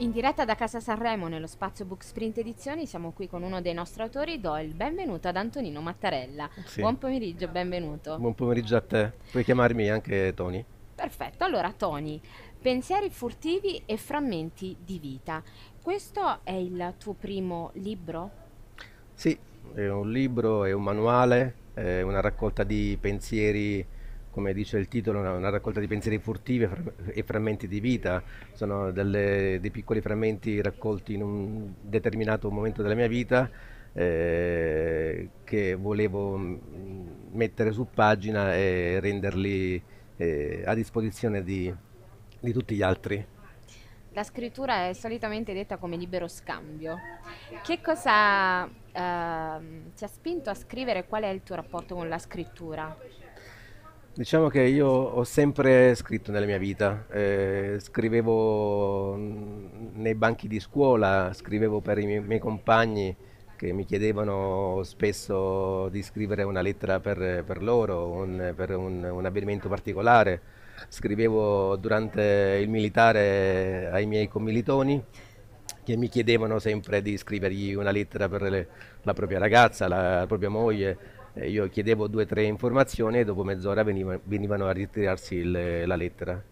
In diretta da Casa Sanremo nello spazio Book Sprint Edizioni siamo qui con uno dei nostri autori, do il benvenuto ad Antonino Mattarella. Sì. Buon pomeriggio, benvenuto. Buon pomeriggio a te. Puoi chiamarmi anche Tony? Perfetto, allora Tony, pensieri furtivi e frammenti di vita. Questo è il tuo primo libro? Sì, è un libro, è un manuale, è una raccolta di pensieri come dice il titolo, una, una raccolta di pensieri furtivi fra, e frammenti di vita, sono delle, dei piccoli frammenti raccolti in un determinato momento della mia vita eh, che volevo mm, mettere su pagina e renderli eh, a disposizione di, di tutti gli altri. La scrittura è solitamente detta come libero scambio. Che cosa eh, ti ha spinto a scrivere? Qual è il tuo rapporto con la scrittura? Diciamo che io ho sempre scritto nella mia vita, eh, scrivevo nei banchi di scuola, scrivevo per i miei, miei, compagni che mi chiedevano spesso di scrivere una lettera per, per loro, un, per un, un avvenimento particolare, scrivevo durante il militare ai miei commilitoni che mi chiedevano sempre di scrivergli una lettera per le, la propria ragazza, la, la propria moglie, eh, io chiedevo due o tre informazioni e dopo mezz'ora veniva, venivano a ritirarsi il, la lettera.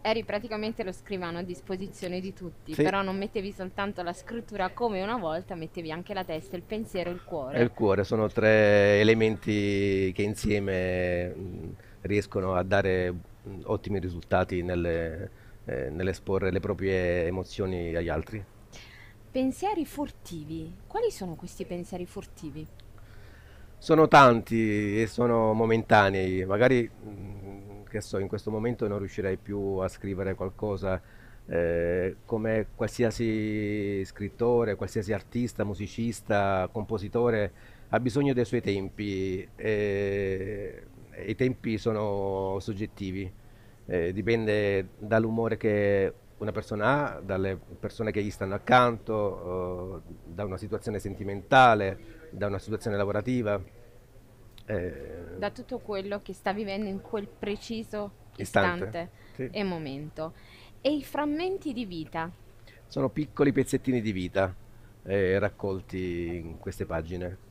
Eri praticamente lo scrivano a disposizione di tutti, sì. però non mettevi soltanto la scrittura come una volta, mettevi anche la testa, il pensiero e il cuore. E il cuore sono tre elementi che insieme mh, riescono a dare mh, ottimi risultati nelle, eh, nell'esporre le proprie emozioni agli altri. Pensieri furtivi. Quali sono questi pensieri furtivi? Sono tanti e sono momentanei, magari mm, che so, in questo momento non riuscirei più a scrivere qualcosa eh, come qualsiasi scrittore, qualsiasi artista, musicista, compositore ha bisogno dei suoi tempi e, i tempi sono soggettivi, eh, dipende dall'umore che una persona ha, dalle persone che gli stanno accanto, eh, da una situazione sentimentale da una situazione lavorativa. Eh, da tutto quello che sta vivendo in quel preciso istante, istante sì. e momento. E i frammenti di vita? Sono piccoli pezzettini di vita eh, raccolti in queste pagine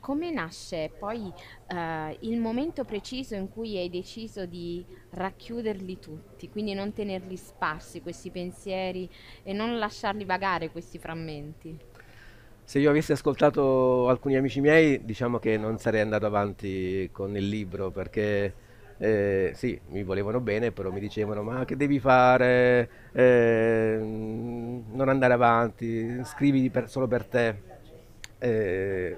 come nasce poi eh, il momento preciso in cui hai deciso di racchiuderli tutti, quindi non tenerli sparsi questi pensieri e non lasciarli vagare questi frammenti? se io avessi ascoltato alcuni amici miei, diciamo che non sarei andato avanti con il libro perché eh, sì, mi volevano bene, però mi dicevano ma che devi fare, eh, non andare avanti, scrivi per, solo per te, eh,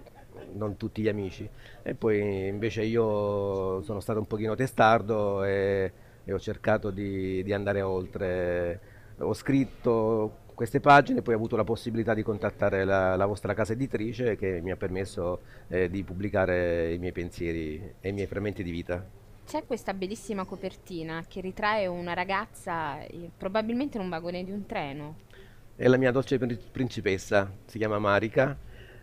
non tutti gli amici. E poi invece io sono stato un pochino testardo e, e ho cercato di, di andare oltre. Ho scritto queste pagine, poi ho avuto la possibilità di contattare la, la vostra casa editrice che mi ha permesso eh, di pubblicare i miei pensieri e i miei frammenti di vita. C'è questa bellissima copertina che ritrae una ragazza eh, probabilmente in un vagone di un treno. È la mia dolce principessa, si chiama Marica.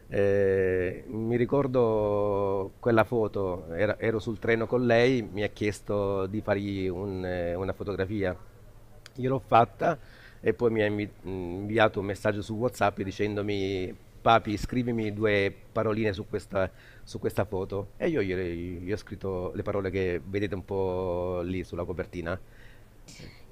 Eh, mi ricordo quella foto, era, ero sul treno con lei, mi ha chiesto di fargli un, eh, una fotografia. Io l'ho fatta e poi mi ha mm, inviato un messaggio su WhatsApp dicendomi papi scrivimi due paroline su questa, su questa foto e io gli ho scritto le parole che vedete un po' lì sulla copertina.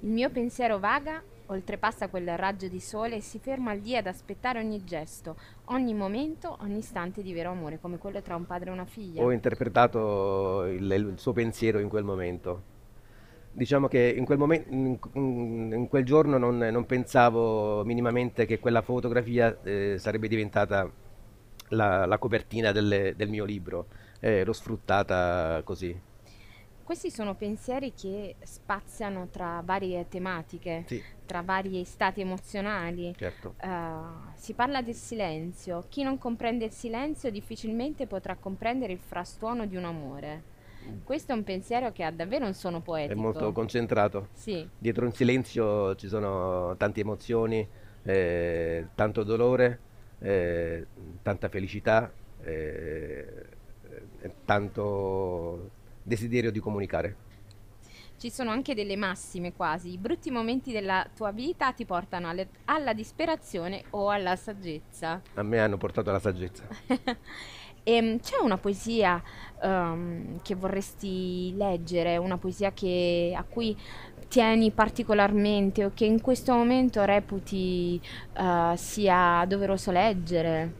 Il mio pensiero vaga oltrepassa quel raggio di sole e si ferma lì ad aspettare ogni gesto, ogni momento, ogni istante di vero amore, come quello tra un padre e una figlia. Ho interpretato il, il suo pensiero in quel momento diciamo che in quel, momento, in quel giorno non, non, pensavo minimamente che quella fotografia eh, sarebbe diventata la, la copertina delle, del mio libro, eh, l'ho sfruttata così. Questi sono pensieri che spaziano tra varie tematiche, sì. tra vari stati emozionali. Certo. Uh, si parla del silenzio. Chi non comprende il silenzio difficilmente potrà comprendere il frastuono di un amore. Questo è un pensiero che ha davvero un suono poetico. È molto concentrato. Sì. Dietro un silenzio ci sono tante emozioni, eh, tanto dolore, eh, tanta felicità, eh, eh, tanto desiderio di comunicare. Ci sono anche delle massime quasi, i brutti momenti della tua vita ti portano alle, alla disperazione o alla saggezza. A me hanno portato alla saggezza. E ehm, c'è una poesia um, che vorresti leggere, una poesia che, a cui tieni particolarmente o che in questo momento reputi uh, sia doveroso leggere?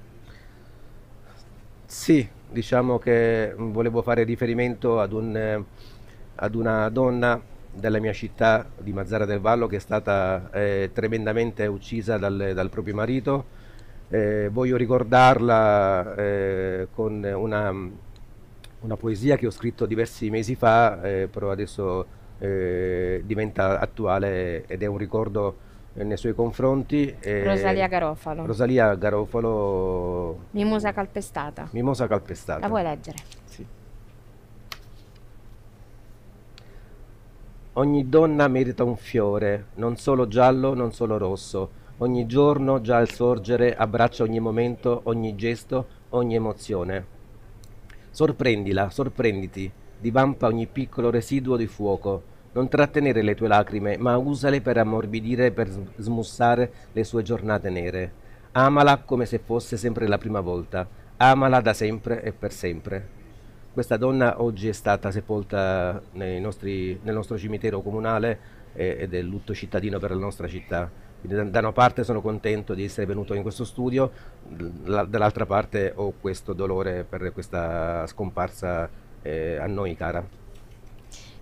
Sì, diciamo che volevo fare riferimento ad, un, ad una donna della mia città di Mazzara del Vallo che è stata eh, tremendamente uccisa dal, dal proprio marito eh, voglio ricordarla eh, con una, una, poesia che ho scritto diversi mesi fa, eh, però adesso eh, diventa attuale ed è un ricordo nei suoi confronti. Eh, Rosalia Garofalo. Rosalia Garofalo. Mimosa calpestata. Mimosa calpestata. La vuoi leggere? Sì. Ogni donna merita un fiore, non solo giallo, non solo rosso Ogni giorno, già al sorgere, abbraccia ogni momento, ogni gesto, ogni emozione. Sorprendila, sorprenditi, divampa ogni piccolo residuo di fuoco. Non trattenere le tue lacrime, ma usale per ammorbidire, per smussare le sue giornate nere. Amala come se fosse sempre la prima volta. Amala da sempre e per sempre. Questa donna oggi è stata sepolta nostri, nel nostro cimitero comunale eh, ed è lutto cittadino per la nostra città. Quindi da una parte sono contento di essere venuto in questo studio, dall'altra parte ho questo dolore per questa scomparsa eh, a noi cara.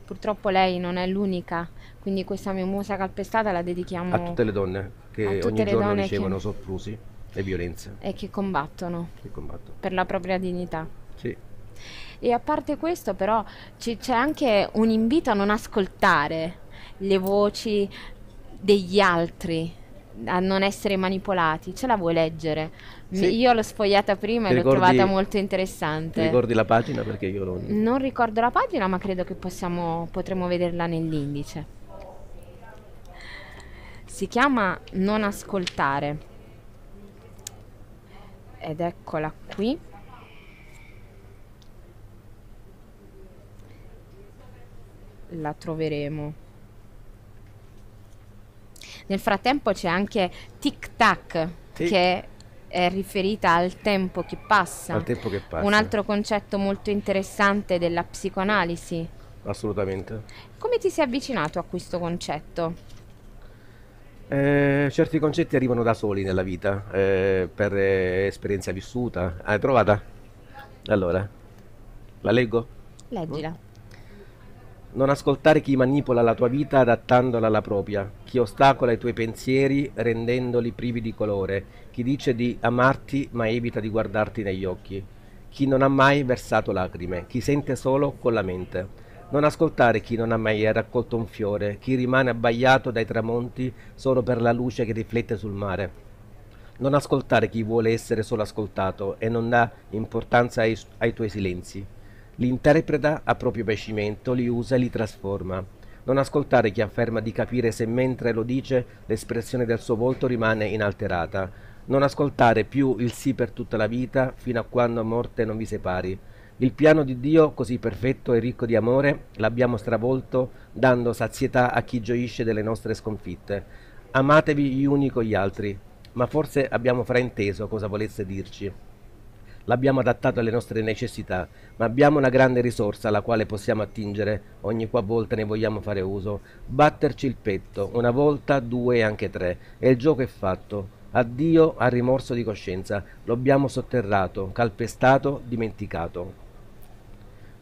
Purtroppo lei non è l'unica, quindi questa mia musa calpestata la dedichiamo a tutte le donne che ogni giorno ricevono che... soffrusi e violenze. E che combattono, che combattono per la propria dignità. Sì. E a parte questo, però, c'è anche un invito a non ascoltare le voci degli altri a non essere manipolati, ce la vuoi leggere? Sì. Io l'ho sfogliata prima ti e l'ho trovata molto interessante. ricordi la pagina? Perché io non... non ricordo la pagina, ma credo che possiamo, potremo vederla nell'indice. Si chiama Non ascoltare. Ed eccola qui. La troveremo. Nel frattempo c'è anche Tic Tac sì. che è riferita al tempo, che passa, al tempo che passa. Un altro concetto molto interessante della psicoanalisi. Assolutamente. Come ti sei avvicinato a questo concetto? Eh, certi concetti arrivano da soli nella vita, eh, per eh, esperienza vissuta. Hai trovata? Allora, la leggo? Leggila. Non ascoltare chi manipola la tua vita adattandola alla propria, chi ostacola i tuoi pensieri rendendoli privi di colore, chi dice di amarti ma evita di guardarti negli occhi, chi non ha mai versato lacrime, chi sente solo con la mente. Non ascoltare chi non ha mai raccolto un fiore, chi rimane abbagliato dai tramonti solo per la luce che riflette sul mare. Non ascoltare chi vuole essere solo ascoltato e non dà importanza ai, ai tuoi silenzi. Li interpreta a proprio piacimento, li usa e li trasforma. Non ascoltare chi afferma di capire se mentre lo dice l'espressione del suo volto rimane inalterata. Non ascoltare più il sì per tutta la vita fino a quando a morte non vi separi. Il piano di Dio, così perfetto e ricco di amore, l'abbiamo stravolto dando sazietà a chi gioisce delle nostre sconfitte. Amatevi gli uni con gli altri, ma forse abbiamo frainteso cosa volesse dirci l'abbiamo adattato alle nostre necessità, ma abbiamo una grande risorsa alla quale possiamo attingere ogni qualvolta ne vogliamo fare uso, batterci il petto, una volta, due e anche tre, e il gioco è fatto. Addio al rimorso di coscienza, l'abbiamo sotterrato, calpestato, dimenticato.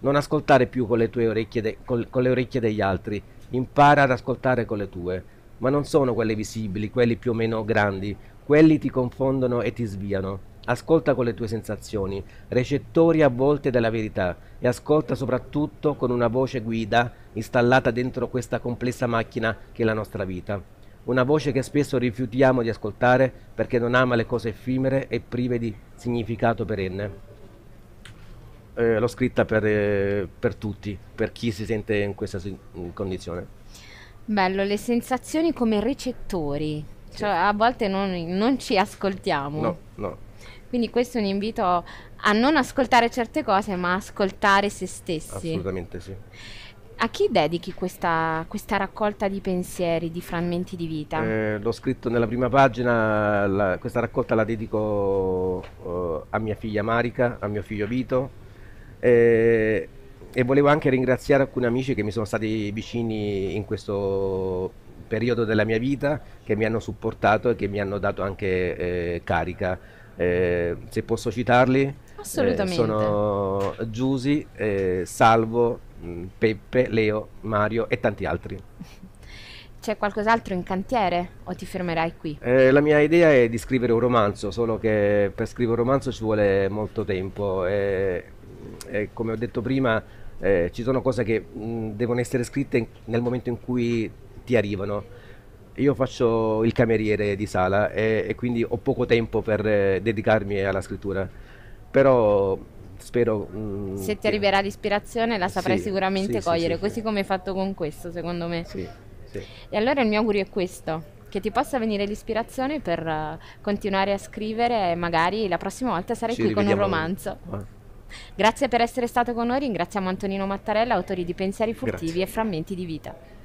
Non ascoltare più con le tue orecchie, de- col- con le orecchie degli altri, impara ad ascoltare con le tue, ma non sono quelle visibili, quelli più o meno grandi, quelli ti confondono e ti sviano. Ascolta con le tue sensazioni, recettori a volte della verità, e ascolta soprattutto con una voce guida installata dentro questa complessa macchina che è la nostra vita. Una voce che spesso rifiutiamo di ascoltare perché non ama le cose effimere e prive di significato perenne. Eh, l'ho scritta per, eh, per tutti, per chi si sente in questa si- condizione. Bello, le sensazioni come recettori, cioè, a volte non, non ci ascoltiamo. No, no. Quindi questo è un invito a non ascoltare certe cose, ma ascoltare se stessi. Assolutamente sì. A chi dedichi questa, questa raccolta di pensieri, di frammenti di vita? Eh, l'ho scritto nella prima pagina, la, questa raccolta la dedico uh, a mia figlia Marica, a mio figlio Vito eh, e volevo anche ringraziare alcuni amici che mi sono stati vicini in questo periodo della mia vita, che mi hanno supportato e che mi hanno dato anche eh, carica eh, se posso citarli, Assolutamente. Eh, sono Giusi, eh, Salvo, mm, Peppe, Leo, Mario e tanti altri. C'è qualcos'altro in cantiere o ti fermerai qui? Eh, la mia idea è di scrivere un romanzo, solo che per scrivere un romanzo ci vuole molto tempo e, e come ho detto prima eh, ci sono cose che mh, mm, devono essere scritte in, nel momento in cui ti arrivano io faccio il cameriere di sala e, e quindi ho poco tempo per eh, dedicarmi alla scrittura, però spero... Mm, Se ti arriverà che... l'ispirazione la saprai sì, sicuramente sì, cogliere, sì, così come hai fatto con questo secondo me. Sì, E allora il mio augurio è questo, che ti possa venire l'ispirazione per uh, continuare a scrivere e magari la prossima volta sarai Ci qui con un romanzo. Ah. Grazie per essere stato con noi, ringraziamo Antonino Mattarella, autori di Pensieri furtivi Grazie. e Frammenti di vita.